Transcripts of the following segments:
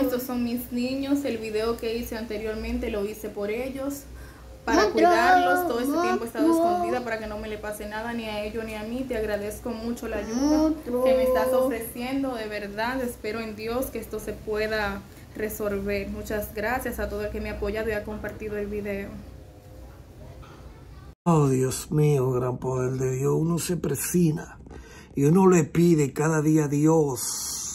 estos son mis niños. El video que hice anteriormente lo hice por ellos. Para cuidarlos, todo este tiempo he estado escondida para que no me le pase nada ni a ellos ni a mí. Te agradezco mucho la ayuda que me estás ofreciendo, de verdad. Espero en Dios que esto se pueda resolver. Muchas gracias a todo el que me ha apoyado y ha compartido el video. Oh, Dios mío, gran poder de Dios, uno se presina y uno le pide cada día a Dios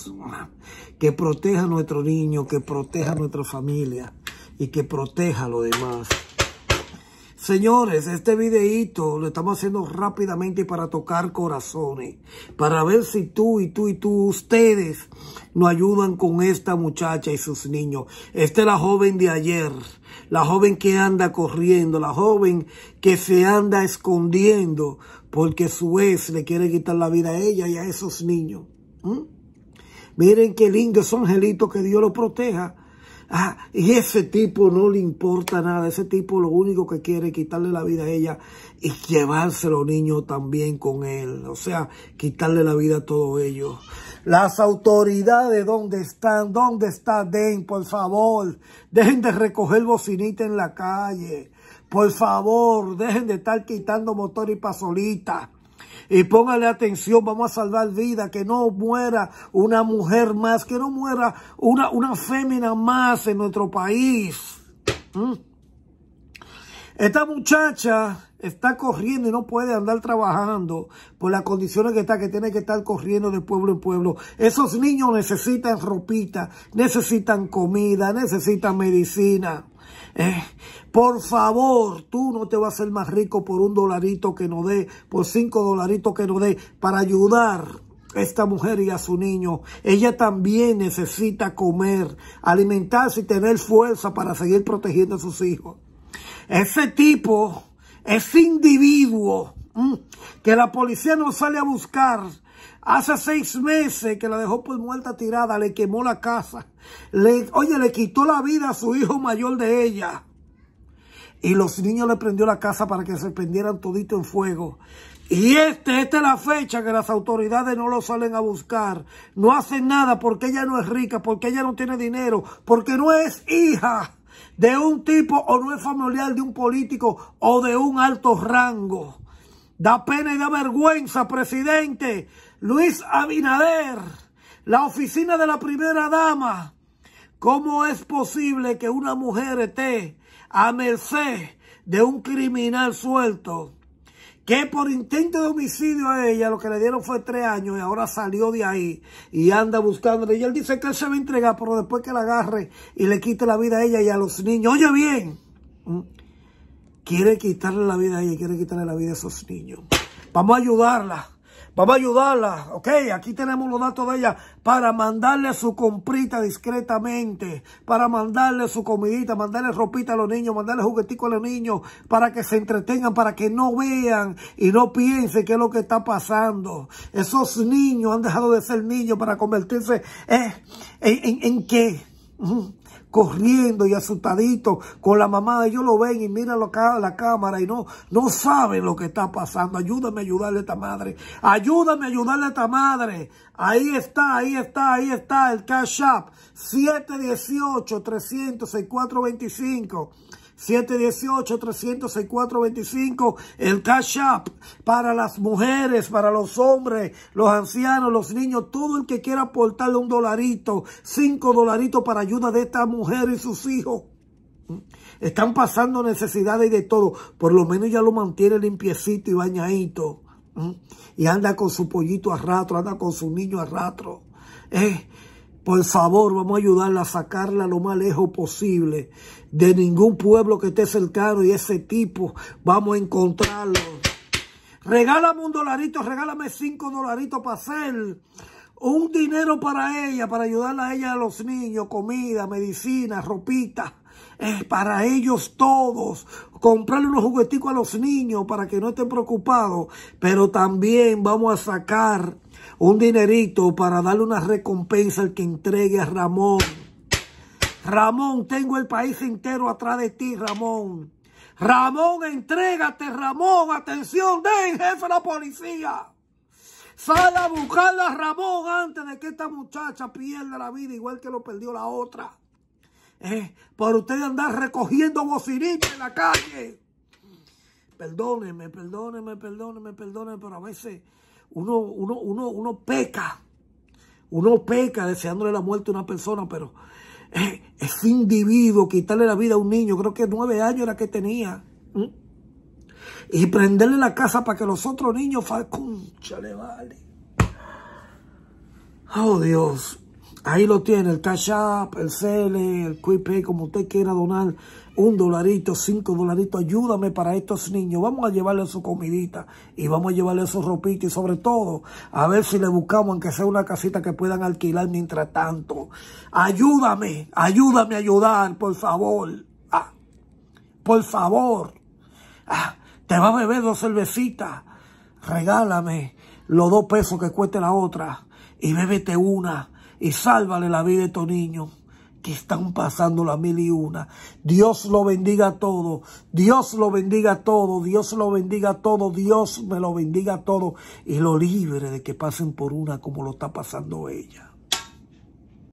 que proteja a nuestro niño, que proteja a nuestra familia y que proteja a los demás. Señores, este videíto lo estamos haciendo rápidamente para tocar corazones, para ver si tú y tú y tú, ustedes nos ayudan con esta muchacha y sus niños. Esta es la joven de ayer, la joven que anda corriendo, la joven que se anda escondiendo porque su ex le quiere quitar la vida a ella y a esos niños. Miren qué lindo esos angelitos, que Dios los proteja. Ah, y ese tipo no le importa nada, ese tipo lo único que quiere es quitarle la vida a ella y llevárselo, a niños también con él, o sea, quitarle la vida a todos ellos. Las autoridades, ¿dónde están? ¿Dónde está Den? Por favor, dejen de recoger bocinita en la calle. Por favor, dejen de estar quitando motor y pasolita. Y póngale atención, vamos a salvar vidas, que no muera una mujer más, que no muera una, fémina más en nuestro país. ¿Mm? Esta muchacha está corriendo y no puede andar trabajando por las condiciones que está, que tiene que estar corriendo de pueblo en pueblo. Esos niños necesitan ropita, necesitan comida, necesitan medicina. Eh, por favor, tú no te vas a hacer más rico por un dolarito que no dé, por cinco dolaritos que no dé, para ayudar a esta mujer y a su niño. Ella también necesita comer, alimentarse y tener fuerza para seguir protegiendo a sus hijos. Ese tipo, ese individuo, que la policía no sale a buscar. Hace seis meses que la dejó por pues muerta tirada, le quemó la casa. Le, oye, le quitó la vida a su hijo mayor de ella. Y los niños le prendió la casa para que se prendieran todito en fuego. Y este, esta es la fecha que las autoridades no lo salen a buscar. No hacen nada porque ella no es rica, porque ella no tiene dinero, porque no es hija de un tipo o no es familiar de un político o de un alto rango. Da pena y da vergüenza, presidente. Luis Abinader, la oficina de la primera dama. ¿Cómo es posible que una mujer esté a merced de un criminal suelto? Que por intento de homicidio a ella lo que le dieron fue tres años y ahora salió de ahí y anda buscándole. Y él dice que él se va a entregar, pero después que la agarre y le quite la vida a ella y a los niños. Oye bien, mm quiere quitarle la vida a ella, quiere quitarle la vida a esos niños. Vamos a ayudarla. Vamos a ayudarla, ok, aquí tenemos los datos de ella para mandarle su comprita discretamente, para mandarle su comidita, mandarle ropita a los niños, mandarle juguetico a los niños, para que se entretengan, para que no vean y no piensen qué es lo que está pasando. Esos niños han dejado de ser niños para convertirse eh, en, en, qué corriendo y asustadito con la mamá. Ellos lo ven y miran la cámara y no, no saben lo que está pasando. Ayúdame a ayudarle a esta madre. Ayúdame a ayudarle a esta madre. Ahí está, ahí está, ahí está el Cash App. 718 300 6425 718 306 25 El Cash up para las mujeres, para los hombres, los ancianos, los niños, todo el que quiera aportarle un dolarito, cinco dolaritos para ayuda de esta mujer y sus hijos. Están pasando necesidades y de todo. Por lo menos ya lo mantiene limpiecito y bañadito. Y anda con su pollito a rato, anda con su niño a rastro. Eh, por favor, vamos a ayudarla a sacarla lo más lejos posible de ningún pueblo que esté cercano y ese tipo vamos a encontrarlo. Regálame un dolarito, regálame cinco dolaritos para hacer un dinero para ella, para ayudarla a ella a los niños, comida, medicina, ropita es para ellos todos. Comprarle unos jugueticos a los niños para que no estén preocupados. Pero también vamos a sacar un dinerito para darle una recompensa al que entregue a Ramón. Ramón, tengo el país entero atrás de ti, Ramón. Ramón, entrégate, Ramón. Atención, den jefe la policía. Sal a buscarla a Ramón antes de que esta muchacha pierda la vida igual que lo perdió la otra para eh, por usted andar recogiendo bocinitas en la calle. Perdóneme, perdóneme, perdóneme, perdóneme, pero a veces uno, uno, uno, uno peca. Uno peca deseándole la muerte a una persona, pero eh, es ese individuo, quitarle la vida a un niño, creo que nueve años era que tenía. Y prenderle la casa para que los otros niños... conchale vale. Oh, Dios. Ahí lo tiene, el Cash App, el Cele, el pay, como usted quiera donar, un dolarito, cinco dolaritos, ayúdame para estos niños. Vamos a llevarle su comidita y vamos a llevarle su ropita y sobre todo, a ver si le buscamos, aunque sea una casita que puedan alquilar mientras tanto. Ayúdame, ayúdame a ayudar, por favor. Ah, por favor. Ah, te va a beber dos cervecitas. Regálame los dos pesos que cueste la otra y bébete una y sálvale la vida de estos niños que están pasando la mil y una. Dios lo bendiga a todos. Dios lo bendiga a todos. Dios lo bendiga a todos. Dios me lo bendiga a todos. Y lo libre de que pasen por una como lo está pasando ella.